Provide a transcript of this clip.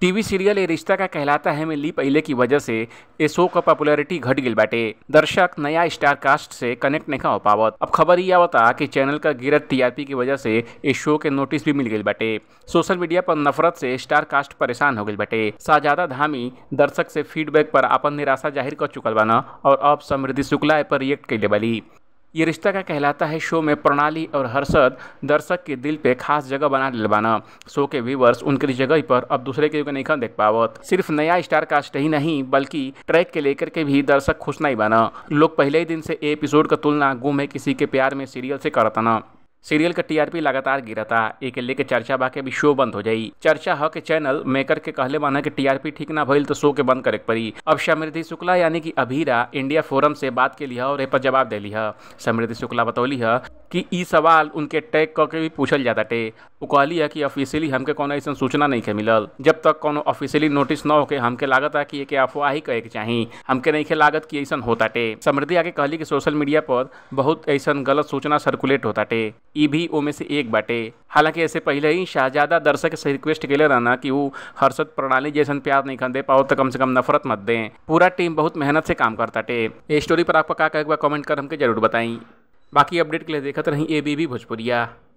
TV serial ए रिश्ता का कहलाता है में ली पहले की वजह से ए शो का पॉपुलैरिटी घट गई बैठे दर्शक नया स्टार कास्ट से कनेक्ट नहीं हो पावत अब खबर यह होता कि चैनल का गिरत टीआरपी की वजह से ए शो के नोटिस भी मिल गई बैठे सोशल मीडिया पर नफरत से स्टार कास्ट परेशान हो गए बैठे शाहजादा धामी दर्शक से फीडबैक पर अपन निराशा जाहिर कर चुकल बना और अब समृद्धि शुक्ला पर रिएक्ट कर ले बाली ये रिश्ता क्या कहलाता है शो में प्रणाली और हर्षद दर्शक के दिल पे खास जगह बना दिलवाना शो के व्यूवर्स उनके जगह पर अब दूसरे के नहीं देख पावत सिर्फ नया स्टार कास्ट ही नहीं बल्कि ट्रैक के लेकर के भी दर्शक खुश नहीं बना लोग पहले ही दिन से एपिसोड का तुलना गुम है किसी के प्यार में सीरियल से करता ना सीरियल का टीआरपी लगातार गिरा था अकेले लेके चर्चा बाकी अभी शो बंद हो जायी चर्चा ह चैनल मेकर के कहले माना कि टीआरपी ठीक ना भइल तो शो के बंद करे पड़ी अब समृद्धि शुक्ला यानी कि अभीरा इंडिया फोरम से बात के लिए और पर जवाब दिली है समृद्धि शुक्ला बतौली है कि ई सवाल उनके टैग क के भी पूछल जाता टे वो कहली है कि ऑफिशियली हमके कोनो ऐसा सूचना नहीं के मिलल जब तक कोनो ऑफिशियली नोटिस न होके हमके लागत है कि एक अफवाह ही कहे के चाहिए हमके नहीं लागत कि ऐसा होता टे समृद्धि आके कहली कि सोशल मीडिया पर बहुत ऐसा गलत सूचना सर्कुलेट होता टे भी ओ में से एक बाटे हालांकि ऐसे पहले ही शाहजादा दर्शक से रिक्वेस्ट के लिए रहना कि वो हर्षद प्रणाली जैसा प्यार नहीं कर दे पाओ तो कम से कम नफरत मत दें पूरा टीम बहुत मेहनत से काम करता टे ये स्टोरी पर आपका क्या एक बार कमेंट कर हमके जरूर बताएं बाकी अपडेट के लिए देखते रहें ए बी भोजपुरिया